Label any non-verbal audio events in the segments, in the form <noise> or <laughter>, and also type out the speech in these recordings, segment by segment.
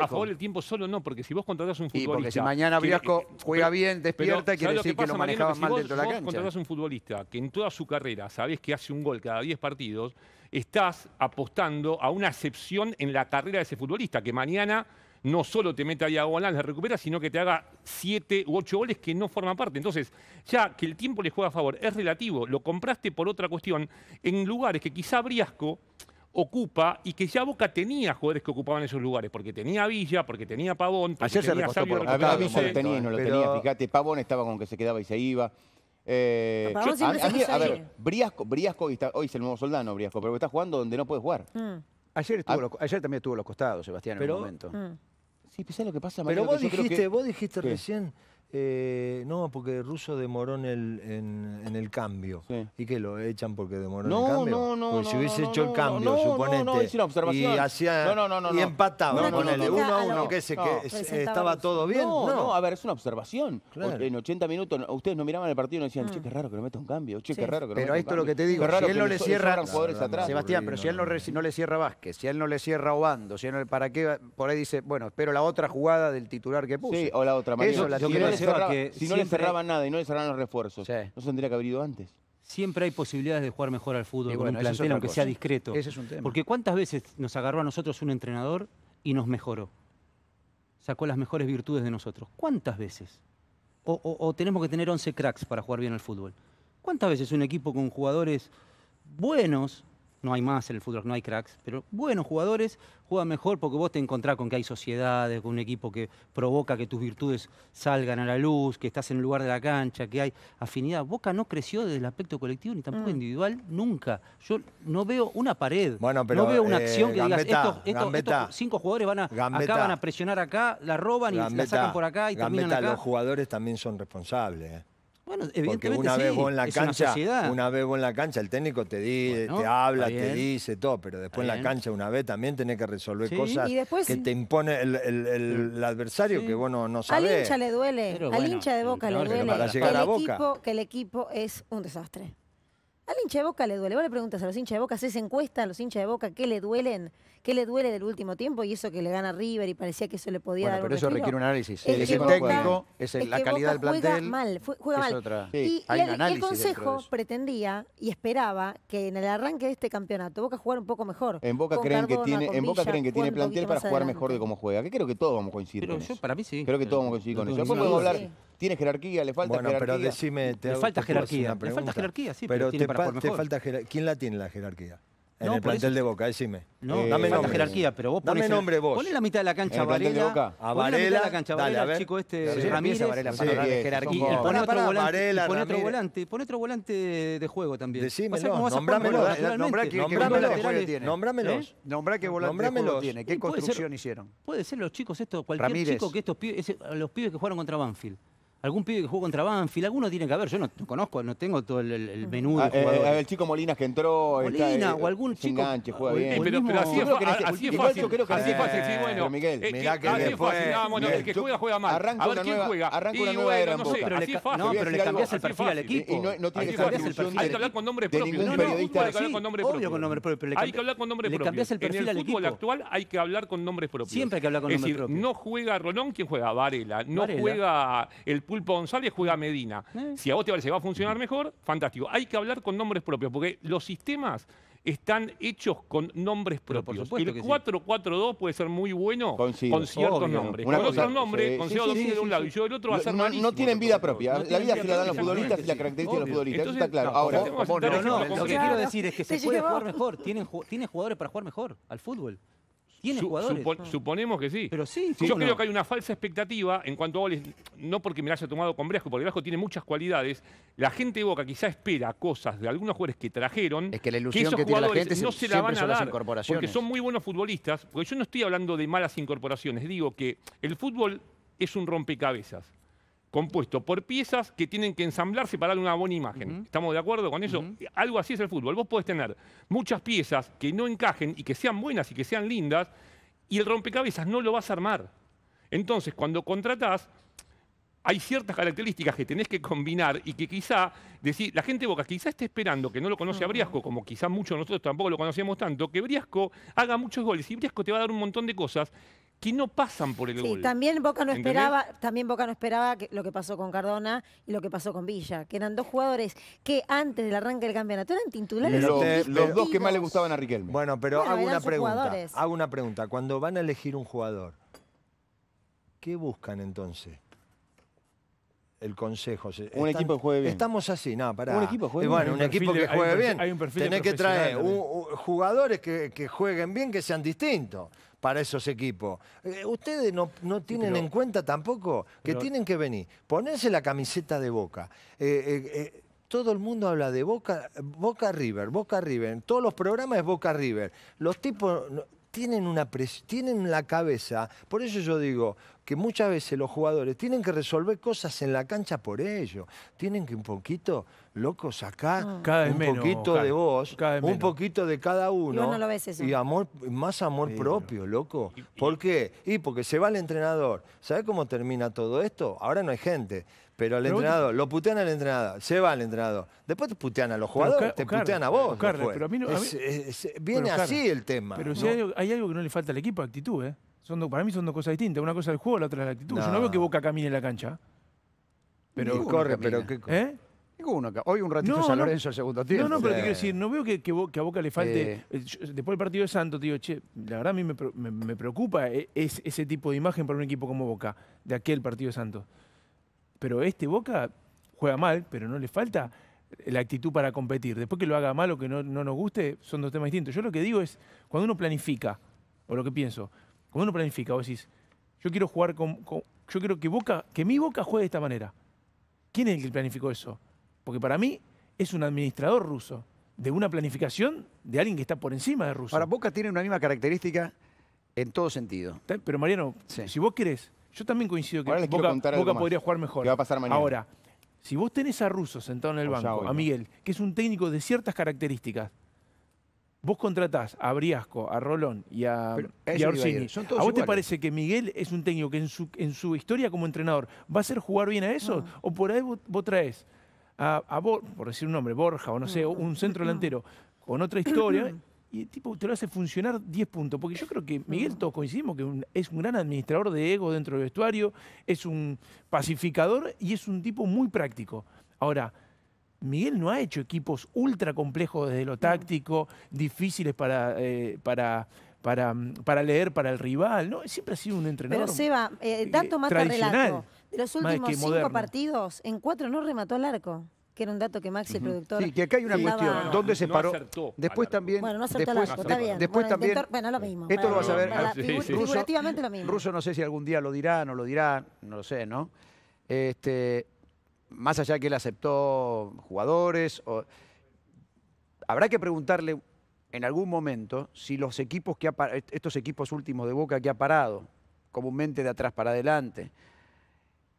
A favor del tiempo solo no, porque si vos contratás un futbolista... Y porque si mañana Briasco eh, juega bien, despierta, quiere decir que, lo manejabas mal dentro de la cancha. Si contratás un futbolista que en toda su carrera sabés que hace un gol cada 10 partidos, estás apostando a una excepción en la carrera de ese futbolista, que mañana no solo te meta diagonal, le recupera, sino que te haga siete u ocho goles que no forman parte. Entonces, ya que el tiempo le juega a favor, es relativo. Lo compraste por otra cuestión en lugares que quizá Briasco ocupa y que ya Boca tenía jugadores que ocupaban esos lugares, porque tenía Villa, porque tenía Pavón, Ayer tenía se A por... se Villa lo tenía no lo tenía, fíjate, Pavón estaba como que se quedaba y se iba. Eh, a, mí, a, ver, Briasco, Briasco hoy, es el nuevo soldado, Briasco, pero está jugando donde no puede jugar. Mm. Ah. Ayer, también estuvo los costados, Sebastián, en un momento. Mm. Sí, pensé lo que pasa, Pero vos dijiste, vos dijiste recién eh, no, porque Russo ruso demoró en el, en, el cambio. ¿Y qué lo echan porque demoró no, el cambio? No, no, no, no. si hubiese hecho el cambio, no, No, no, es una observación. Y, hacía, y empataba, ponele uno a uno, que, se, que estaba todo bien. No, no, a ver, es una observación. En 80 minutos, ustedes no miraban el partido y no decían, che, qué raro que no meta un cambio, che, qué raro que no Pero esto es lo que te digo, si él no le cierra. Sebastián, pero si él no le cierra Vázquez, si él no le cierra Obando, si no ¿para qué? Por ahí dice, bueno, espero la otra jugada del titular que puso. Sí, o la otra manera si no le cerraban nada y no le cerraban los refuerzos, ¿no se tendría que haber ido antes? Siempre hay posibilidades de jugar mejor al fútbol con un plantel, aunque sea discreto. Porque ¿cuántas veces nos agarró a nosotros un entrenador y nos mejoró? Sacó las mejores virtudes de nosotros. ¿Cuántas veces? O, o tenemos que tener 11 cracks para jugar bien al fútbol. ¿Cuántas veces un equipo con jugadores buenos no hay más en el fútbol, no hay cracks, pero buenos jugadores juegan mejor porque vos te encontrás con que hay sociedades, con un equipo que provoca que tus virtudes salgan a la luz, que estás en el lugar de la cancha, que hay afinidad. Boca no creció desde el aspecto colectivo ni tampoco mm. individual nunca. Yo no veo una pared, no veo una acción eh, que digas, estos, cinco jugadores van a, van a presionar acá, la roban y la sacan por acá y terminan los jugadores también son responsables. Eh. Porque una vez vos en la cancha, una, vez en la cancha, el técnico te, dice, te habla, te dice todo, pero después en la cancha una vez también tenés que resolver cosas que te impone el, adversario que vos no, sabe. sabés. Al hincha le duele, al hincha de Boca le duele para llegar a que el equipo es un desastre. ¿Al hincha de boca le duele? Vos le preguntas a los hinchas de boca, haces encuesta a los hinchas de boca, ¿qué le duelen? ¿Qué le duele del último tiempo? Y eso que le gana River y parecía que eso le podía bueno, dar. Pero eso requiere un análisis. es, el técnico, es, la calidad del plantel. Juega mal, juega mal. Otra. y, el, consejo pretendía y esperaba que en el arranque de este campeonato Boca jugara un poco mejor. En Boca creen que tiene, en Boca creen que tiene plantel para jugar mejor de cómo juega. Que creo que todos vamos a coincidir con eso. Para mí sí. Creo que todos vamos a coincidir con eso. Después podemos hablar. Tiene jerarquía, le falta jerarquía. Pero le falta jerarquía. Le falta jerarquía, sí, pero falta ¿Quién la tiene la jerarquía? En el plantel de Boca, decime. No, eh, dame la jerarquía, pero vos Dame nombre vos. la mitad de la cancha a Varela. A Varela. la mitad de la cancha Varela, chico este Ramírez. Varela, otro volante, pon otro volante, de juego también. Decímelo, los Nombrá qué tiene. Nombrámelos. ¿Eh? Nombrá qué volante de tiene, qué construcción hicieron. Puede ser los chicos estos, cualquier chico que estos pibes, los pibes que jugaron contra Banfield algún pibe que juega contra Banfield, alguno tiene que haber, yo no, conozco, no tengo todo el, el menú. A, ah, de eh, eh, el chico Molinas que entró. Molina eh, o algún chico. Enganche, juega bien. pero, pero, así es, este así fácil. Yo creo que así es fácil, sí, eh, bueno. Pero Miguel, eh, mirá que después, el que juega juega mal. a ver quién juega. Arranca una nueva era en Boca. Pero fácil. no, pero le cambias el perfil al equipo. Y no, tiene que Hay que hablar con nombre propio. Ningún periodista. Hay que hablar con nombre propio. Obvio con nombre propio. Hay que hablar con nombre propio. Le cambiás el perfil al equipo. En el actual hay que hablar con nombres propios. Siempre hay que hablar con nombres propios. no juega Rolón, ¿quién juega? Varela. No juega el Pulpo González juega a Medina. Eh. Si a vos te parece que va a funcionar mejor, fantástico. Hay que hablar con nombres propios, porque los sistemas están hechos con nombres propios. El el 4 2 puede ser muy bueno con ciertos nombres. Una con cosa, nombres, con ciertos nombres de un lado y yo del otro va a ser No, no tienen vida propia. la vida se la dan los futbolistas y la característica de los futbolistas. Entonces, está claro. Ahora. Ahora, no, lo que quiero decir es que se puede jugar mejor. Tienen jugadores para jugar mejor al fútbol. Suponemos que sí. Pero sí, Yo creo que hay una falsa expectativa en cuanto a goles, no porque me la haya tomado con Bresco, porque Bresco tiene muchas cualidades. La gente de Boca quizá espera cosas de algunos jugadores que trajeron. Es que la ilusión esos que no se la van a dar. incorporaciones. Porque son muy buenos futbolistas. Porque yo no estoy hablando de malas incorporaciones. Digo que el fútbol es un rompecabezas compuesto por piezas que tienen que ensamblarse para dar una buena imagen. ¿Estamos de acuerdo con eso? Algo así es el fútbol. Vos podés tener muchas piezas que no encajen y que sean buenas y que sean lindas, y el rompecabezas no lo vas a armar. Entonces, cuando contratás, hay ciertas características que tenés que combinar y que quizá, decir, la gente de Boca quizá esté esperando, que no lo conoce a Briasco, como quizá muchos de nosotros tampoco lo conocíamos tanto, que Briasco haga muchos goles y Briasco te va a dar un montón de cosas que no pasan por el sí, También Boca no esperaba, también Boca no esperaba lo que pasó con Cardona y lo que pasó con Villa, que eran dos jugadores que antes del arranque del campeonato eran titulares. Los, los dos que más le gustaban a Riquelme. Bueno, pero hago una pregunta. Hago una pregunta. Cuando van a elegir un jugador, ¿qué buscan entonces? el consejo. un equipo que juegue bien. Estamos así, nada, no, pará. Un equipo, un equipo que juegue bien. Hay un perfil Tenés que traer jugadores que, jueguen bien, que sean distintos para esos equipos. Eh, ustedes no, tienen en cuenta tampoco que tienen que venir, ponerse la camiseta de boca. Eh, eh, todo el mundo habla de Boca, Boca River, Boca River. todos los programas es Boca River. Los tipos tienen, una tienen la cabeza. Por eso yo digo, que muchas veces los jugadores tienen que resolver cosas en la cancha por ello. Tienen que un poquito, loco, sacar ah. un poquito de vos, un poquito de cada uno. Y, no lo y amor, más amor propio, loco. ¿Por qué? Y porque se va el entrenador. ¿Sabés cómo termina todo esto? Ahora no hay gente. Pero al entrenador, lo putean al entrenador, se va al entrenador. Después te putean a los jugadores, te putean a vos. viene así el tema. Pero si hay, hay, algo, que no le falta al equipo, actitud, ¿eh? para mí son dos cosas distintas. Una cosa es el juego, la otra es la actitud. Yo no veo que Boca camine en la cancha. Pero, corre, pero ¿qué ¿Eh? Hoy un ratito no, San Lorenzo segundo tiempo. No, no, pero te quiero decir, no veo que, a Boca le falte. Eh. Eh, después del partido de Santos, digo, che, la verdad a mí me, preocupa es, ese tipo de imagen para un equipo como Boca, de aquel partido de Santos. Pero este Boca juega mal, pero no le falta la actitud para competir. Después que lo haga mal o que no, no nos guste, son dos temas distintos. Yo lo que digo es, cuando uno planifica, o lo que pienso, cuando uno planifica, vos decís, yo quiero jugar con, yo quiero que Boca, que mi Boca juegue de esta manera. ¿Quién es el que planificó eso? Porque para mí es un administrador ruso, de una planificación de alguien que está por encima de ruso. Ahora, Boca tiene una misma característica en todo sentido. Pero Mariano, si vos querés, yo también coincido que Boca, podría jugar mejor. Ahora, si vos tenés a Russo sentado en el banco, a Miguel, que es un técnico de ciertas características, Vos contratás a Briasco, a Rolón y a, Orsini. A, vos te parece que Miguel es un técnico que en su, en su historia como entrenador va a hacer jugar bien a eso? ¿O por ahí vos, traes a, por decir un nombre, Borja o no sé, un centro delantero con otra historia y el tipo te lo hace funcionar 10 puntos. Porque yo creo que Miguel, todos coincidimos que es un gran administrador de ego dentro del vestuario, es un pacificador y es un tipo muy práctico. Ahora, Miguel no ha hecho equipos ultra complejos desde lo táctico, difíciles para, eh, para, mm, para, leer para el rival, ¿no? Siempre ha sido un entrenador. Pero Seba, eh, eh dato que relato. De los últimos cinco partidos, en cuatro no remató al arco que era un dato que Maxi, el productor... Sí, que acá hay una cuestión. ¿Dónde se paró? después también... Bueno, no acertó después, arco, está bien. Después también... bueno, lo mismo. Esto lo vas a ver... Para, ah, Figurativamente lo mismo. Ruso no sé si algún día lo dirá, no lo dirá, no lo sé, ¿no? Este, más allá que él aceptó jugadores, habrá que preguntarle en algún momento si los equipos que estos equipos últimos de Boca que ha parado, comúnmente de atrás para adelante,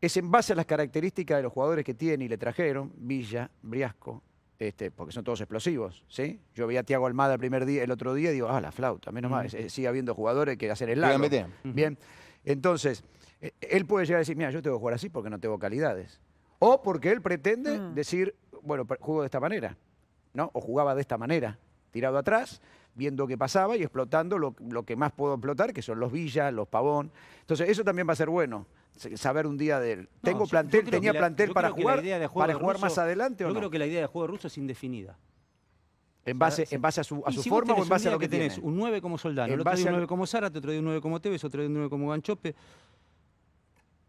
es en base a las características de los jugadores que tiene y le trajeron, Villa, Briasco, este, porque son todos explosivos, ¿sí? Yo vi a Tiago Almada el primer día, el otro día y digo, ah, la flauta, menos mal, sigue habiendo jugadores que hacen el largo. Bien, entonces, e, él puede llegar a decir, mira, yo tengo que jugar así porque no tengo calidades o porque él pretende mm. decir, bueno, juego de esta manera, ¿no? O jugaba de esta manera, tirado atrás, viendo qué pasaba y explotando lo, que más puedo explotar, que son los Villas, los Pavón. Entonces, eso también va a ser bueno saber un día de él. Tengo plantel, tenía plantel para jugar, para jugar más adelante ¿o Yo creo que la idea de juego ruso es indefinida. En base, en base a su, forma o en base a lo que, tenés. Un 9 como Soldano, otro día un 9 como Zárate, otro de un 9 como Tevez, otro de un 9 como Ganchope.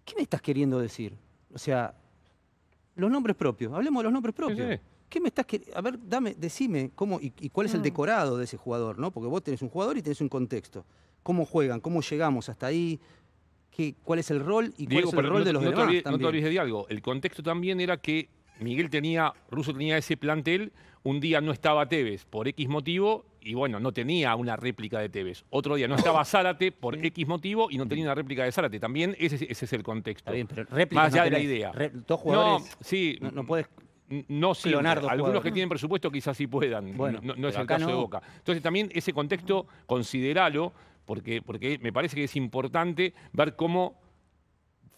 ¿Qué me estás queriendo decir? O sea, los nombres propios, hablemos de los nombres propios. ¿Qué me estás queriendo? A ver, dame, decime cómo y, cuál es el mm. decorado de ese jugador, ¿no? Porque vos tenés un jugador y tenés un contexto. ¿Cómo juegan? ¿Cómo llegamos hasta ahí? ¿Qué, ¿Cuál es el rol y cuál es el rol de los demás? no te olvides de algo. El contexto también era que Miguel tenía, Russo tenía ese plantel, un día no estaba Tevez por X motivo y bueno, no tenía una réplica de Tevez. Otro día no estaba <coughs> Zárate por X motivo y no tenía una réplica de Zárate. También ese, es el contexto. Más allá de la idea. dos jugadores. No, sí. No, puedes. No sí, algunos que tienen presupuesto quizás sí puedan, bueno, no, es el caso de Boca. Entonces también ese contexto, consideralo, porque, porque me parece que es importante ver cómo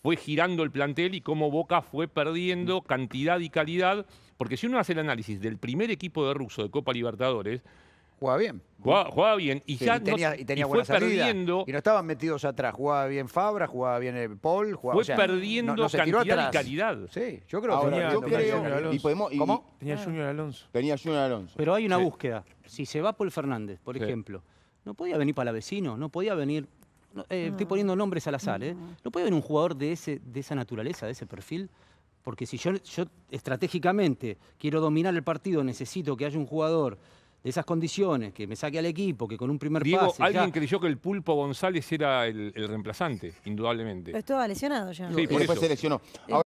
fue girando el plantel y cómo Boca fue perdiendo cantidad y calidad. Porque si uno hace el análisis del primer equipo de Russo de Copa Libertadores, jugaba bien. Jugaba, bien. Y ya tenía, y Y no estaban metidos atrás. Jugaba bien Fabra, jugaba bien el eh, Paul. fue perdiendo cantidad y calidad. Sí, yo creo que y podemos, ¿Cómo? Tenía ah. Junior Alonso. Tenía Junior Alonso. Pero hay una búsqueda. Si se va Paul Fernández, por ejemplo, no podía venir para la vecino, no podía venir eh, estoy ah. poniendo nombres a azar, ¿eh? ¿No mm. puede haber un jugador de, ese, de esa naturaleza, de ese perfil? Porque si yo, yo estratégicamente quiero dominar el partido, necesito que haya un jugador de esas condiciones, que me saque al equipo, que con un primer Diego, alguien creyó que el Pulpo González era el, reemplazante, indudablemente. Pero estaba lesionado ya. Sí, por eso. se lesionó. Eh,